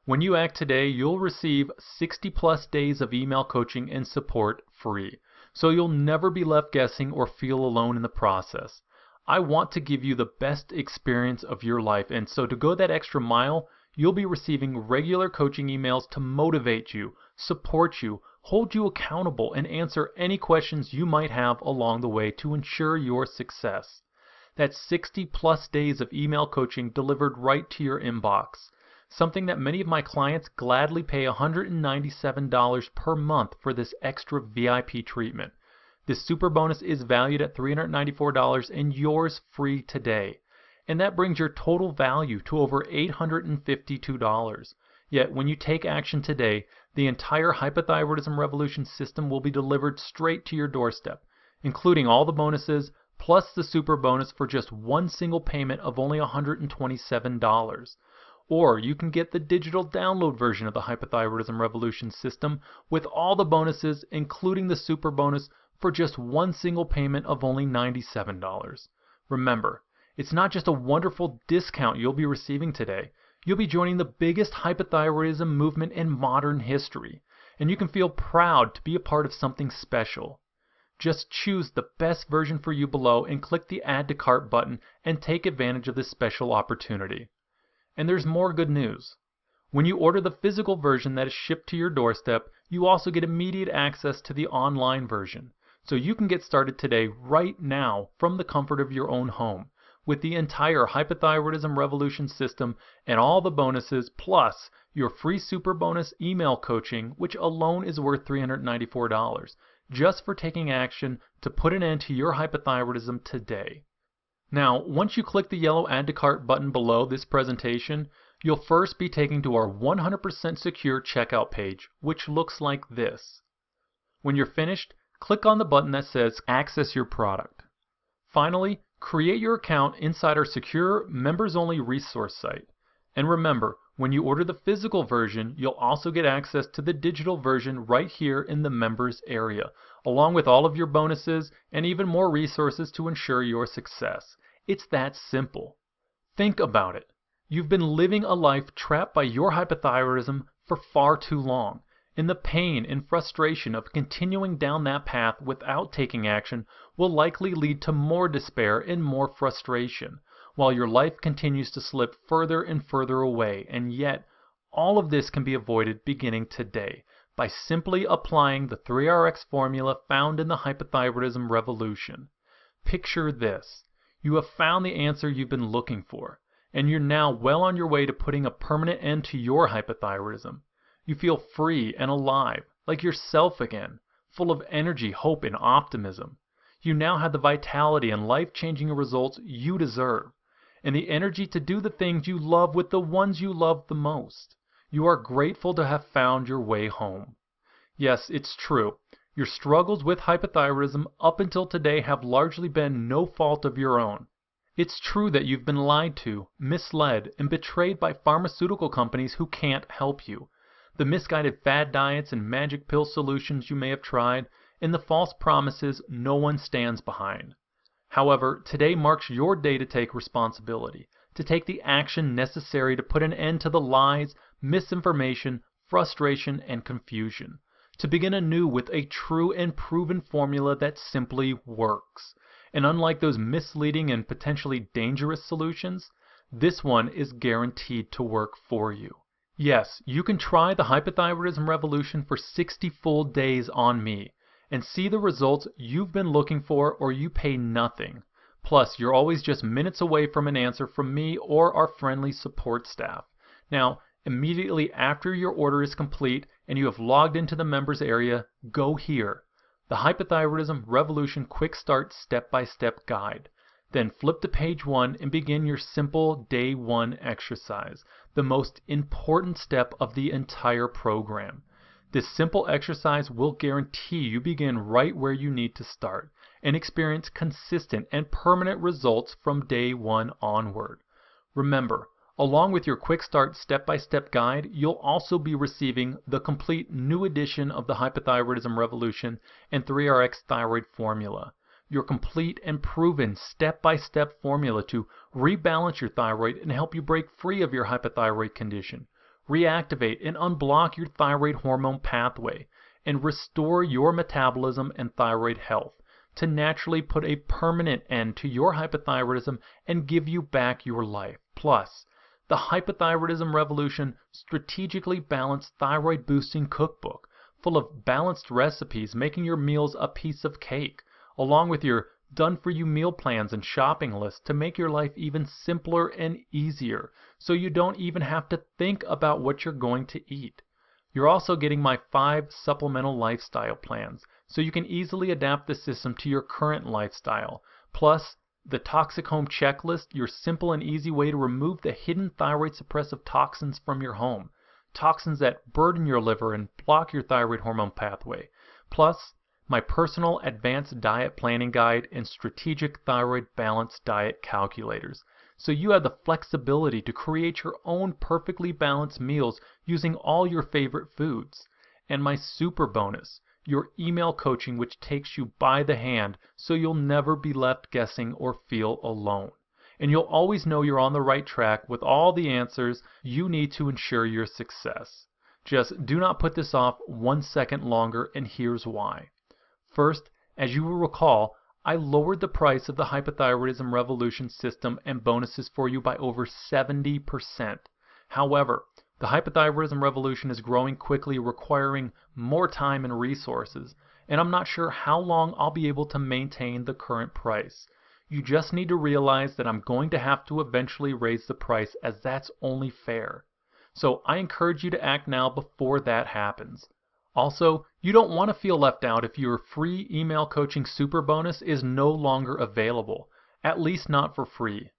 A: When you act today, you'll receive 60 plus days of email coaching and support free so you'll never be left guessing or feel alone in the process. I want to give you the best experience of your life, and so to go that extra mile, you'll be receiving regular coaching emails to motivate you, support you, hold you accountable, and answer any questions you might have along the way to ensure your success. That's 60 plus days of email coaching delivered right to your inbox something that many of my clients gladly pay $197 per month for this extra VIP treatment. This super bonus is valued at $394 and yours free today. And that brings your total value to over $852. Yet, when you take action today, the entire hypothyroidism revolution system will be delivered straight to your doorstep, including all the bonuses, plus the super bonus for just one single payment of only $127. Or you can get the digital download version of the Hypothyroidism Revolution system with all the bonuses, including the super bonus, for just one single payment of only $97. Remember, it's not just a wonderful discount you'll be receiving today. You'll be joining the biggest hypothyroidism movement in modern history, and you can feel proud to be a part of something special. Just choose the best version for you below and click the Add to Cart button and take advantage of this special opportunity. And there's more good news. When you order the physical version that is shipped to your doorstep, you also get immediate access to the online version. So you can get started today right now from the comfort of your own home with the entire hypothyroidism revolution system and all the bonuses plus your free super bonus email coaching which alone is worth $394 just for taking action to put an end to your hypothyroidism today. Now, once you click the yellow Add to Cart button below this presentation, you'll first be taken to our 100% secure checkout page, which looks like this. When you're finished, click on the button that says Access Your Product. Finally, create your account inside our secure members-only resource site. And remember, when you order the physical version, you'll also get access to the digital version right here in the members area along with all of your bonuses and even more resources to ensure your success. It's that simple. Think about it. You've been living a life trapped by your hypothyroidism for far too long. And the pain and frustration of continuing down that path without taking action will likely lead to more despair and more frustration, while your life continues to slip further and further away. And yet, all of this can be avoided beginning today by simply applying the 3RX formula found in the hypothyroidism revolution. Picture this. You have found the answer you've been looking for, and you're now well on your way to putting a permanent end to your hypothyroidism. You feel free and alive, like yourself again, full of energy, hope, and optimism. You now have the vitality and life changing results you deserve, and the energy to do the things you love with the ones you love the most. You are grateful to have found your way home. Yes, it's true. Your struggles with hypothyroidism up until today have largely been no fault of your own. It's true that you've been lied to, misled, and betrayed by pharmaceutical companies who can't help you. The misguided fad diets and magic pill solutions you may have tried, and the false promises no one stands behind. However, today marks your day to take responsibility, to take the action necessary to put an end to the lies, misinformation, frustration, and confusion. To begin anew with a true and proven formula that simply works. And unlike those misleading and potentially dangerous solutions, this one is guaranteed to work for you. Yes, you can try the hypothyroidism revolution for 60 full days on me and see the results you've been looking for or you pay nothing. Plus, you're always just minutes away from an answer from me or our friendly support staff. Now, Immediately after your order is complete and you have logged into the members area, go here, the Hypothyroidism Revolution Quick Start Step-by-Step -step Guide. Then flip to page one and begin your simple day one exercise, the most important step of the entire program. This simple exercise will guarantee you begin right where you need to start and experience consistent and permanent results from day one onward. Remember, Along with your Quick Start step-by-step -step guide, you'll also be receiving the complete new edition of the Hypothyroidism Revolution and 3RX Thyroid Formula. Your complete and proven step-by-step -step formula to rebalance your thyroid and help you break free of your hypothyroid condition, reactivate and unblock your thyroid hormone pathway, and restore your metabolism and thyroid health to naturally put a permanent end to your hypothyroidism and give you back your life. Plus, the Hypothyroidism Revolution strategically balanced thyroid boosting cookbook full of balanced recipes making your meals a piece of cake, along with your done for you meal plans and shopping lists to make your life even simpler and easier so you don't even have to think about what you're going to eat. You're also getting my five supplemental lifestyle plans so you can easily adapt the system to your current lifestyle. Plus, the Toxic Home Checklist, your simple and easy way to remove the hidden thyroid suppressive toxins from your home, toxins that burden your liver and block your thyroid hormone pathway. Plus, my personal advanced diet planning guide and strategic thyroid balanced diet calculators. So you have the flexibility to create your own perfectly balanced meals using all your favorite foods. And my super bonus your email coaching which takes you by the hand so you'll never be left guessing or feel alone. And you'll always know you're on the right track with all the answers you need to ensure your success. Just do not put this off one second longer, and here's why. First, as you will recall, I lowered the price of the Hypothyroidism Revolution system and bonuses for you by over 70%. However, the hypothyroidism revolution is growing quickly, requiring more time and resources, and I'm not sure how long I'll be able to maintain the current price. You just need to realize that I'm going to have to eventually raise the price, as that's only fair. So I encourage you to act now before that happens. Also, you don't want to feel left out if your free email coaching super bonus is no longer available, at least not for free.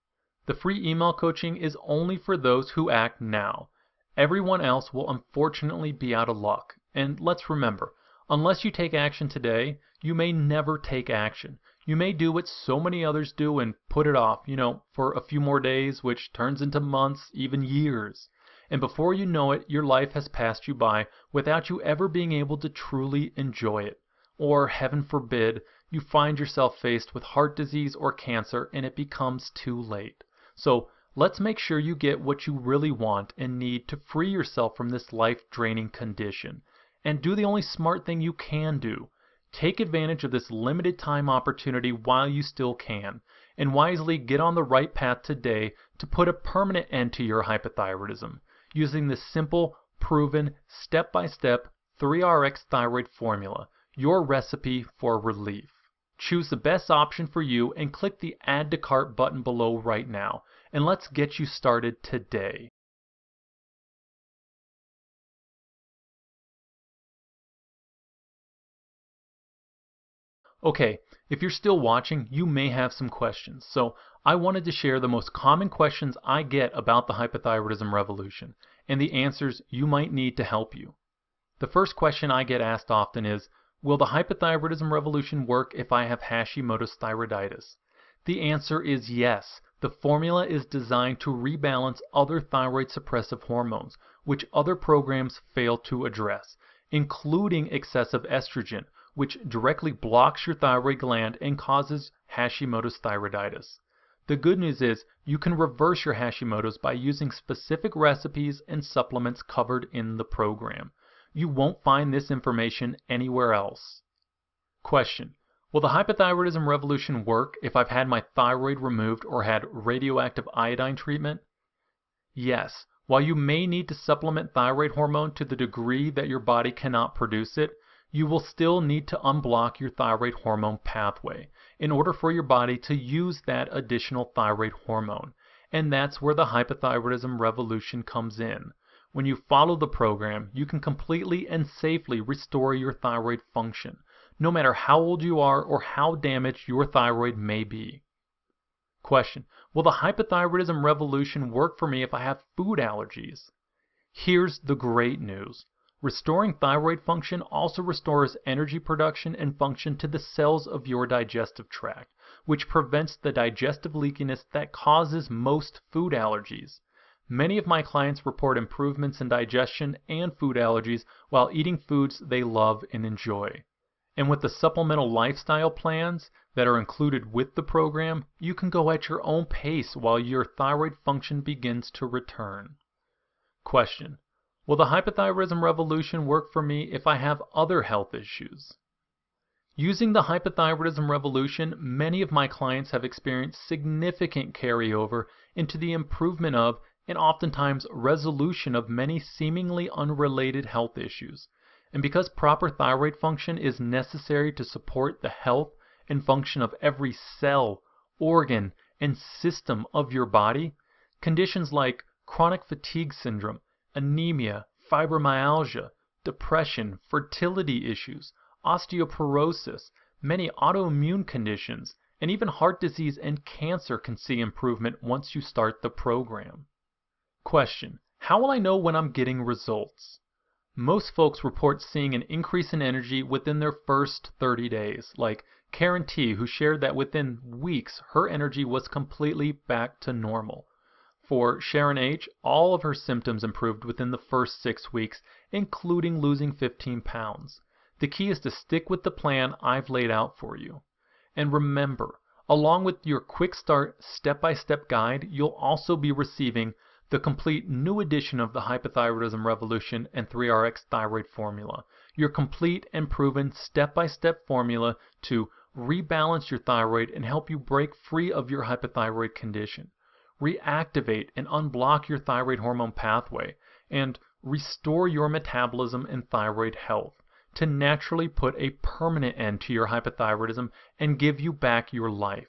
A: The free email coaching is only for those who act now. Everyone else will unfortunately be out of luck. And let's remember, unless you take action today, you may never take action. You may do what so many others do and put it off, you know, for a few more days, which turns into months, even years. And before you know it, your life has passed you by without you ever being able to truly enjoy it. Or, heaven forbid, you find yourself faced with heart disease or cancer and it becomes too late. So, Let's make sure you get what you really want and need to free yourself from this life draining condition. And do the only smart thing you can do. Take advantage of this limited time opportunity while you still can, and wisely get on the right path today to put a permanent end to your hypothyroidism using the simple, proven, step by step 3RX thyroid formula, your recipe for relief. Choose the best option for you and click the Add to Cart button below right now and let's get you started today. Okay, if you're still watching, you may have some questions. So I wanted to share the most common questions I get about the hypothyroidism revolution and the answers you might need to help you. The first question I get asked often is, will the hypothyroidism revolution work if I have Hashimoto's thyroiditis? The answer is yes, the formula is designed to rebalance other thyroid suppressive hormones, which other programs fail to address, including excessive estrogen, which directly blocks your thyroid gland and causes Hashimoto's thyroiditis. The good news is you can reverse your Hashimoto's by using specific recipes and supplements covered in the program. You won't find this information anywhere else. Question Will the hypothyroidism revolution work if I've had my thyroid removed or had radioactive iodine treatment? Yes. While you may need to supplement thyroid hormone to the degree that your body cannot produce it, you will still need to unblock your thyroid hormone pathway in order for your body to use that additional thyroid hormone. And that's where the hypothyroidism revolution comes in. When you follow the program, you can completely and safely restore your thyroid function no matter how old you are or how damaged your thyroid may be. Question Will the hypothyroidism revolution work for me if I have food allergies? Here's the great news restoring thyroid function also restores energy production and function to the cells of your digestive tract, which prevents the digestive leakiness that causes most food allergies. Many of my clients report improvements in digestion and food allergies while eating foods they love and enjoy. And with the supplemental lifestyle plans that are included with the program, you can go at your own pace while your thyroid function begins to return. Question Will the hypothyroidism revolution work for me if I have other health issues? Using the hypothyroidism revolution, many of my clients have experienced significant carryover into the improvement of and oftentimes resolution of many seemingly unrelated health issues. And because proper thyroid function is necessary to support the health and function of every cell, organ, and system of your body, conditions like chronic fatigue syndrome, anemia, fibromyalgia, depression, fertility issues, osteoporosis, many autoimmune conditions, and even heart disease and cancer can see improvement once you start the program. Question How will I know when I'm getting results? most folks report seeing an increase in energy within their first 30 days. Like Karen T, who shared that within weeks, her energy was completely back to normal. For Sharon H, all of her symptoms improved within the first six weeks, including losing 15 pounds. The key is to stick with the plan I've laid out for you. And remember, along with your quick start step by step guide, you'll also be receiving the complete new edition of the Hypothyroidism Revolution and 3RX Thyroid Formula. Your complete and proven step by step formula to rebalance your thyroid and help you break free of your hypothyroid condition, reactivate and unblock your thyroid hormone pathway, and restore your metabolism and thyroid health to naturally put a permanent end to your hypothyroidism and give you back your life.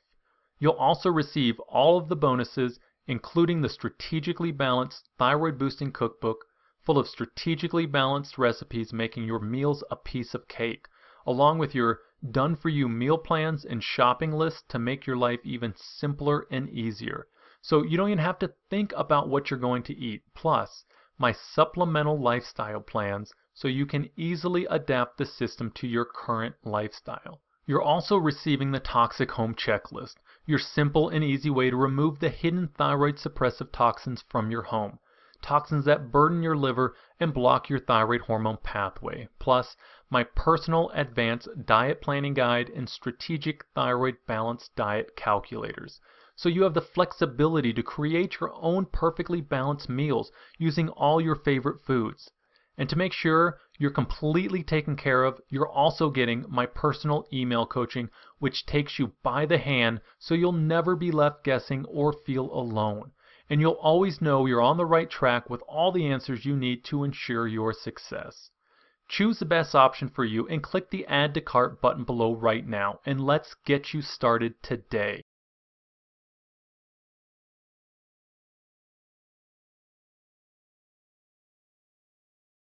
A: You'll also receive all of the bonuses including the strategically balanced thyroid boosting cookbook full of strategically balanced recipes making your meals a piece of cake, along with your done for you meal plans and shopping lists to make your life even simpler and easier. So you don't even have to think about what you're going to eat. Plus, my supplemental lifestyle plans so you can easily adapt the system to your current lifestyle. You're also receiving the Toxic Home Checklist, your simple and easy way to remove the hidden thyroid suppressive toxins from your home. Toxins that burden your liver and block your thyroid hormone pathway. Plus, my personal advanced diet planning guide and strategic thyroid balanced diet calculators. So you have the flexibility to create your own perfectly balanced meals using all your favorite foods. And to make sure you're completely taken care of. You're also getting my personal email coaching, which takes you by the hand so you'll never be left guessing or feel alone. And you'll always know you're on the right track with all the answers you need to ensure your success. Choose the best option for you and click the Add to Cart button below right now, and let's get you started today.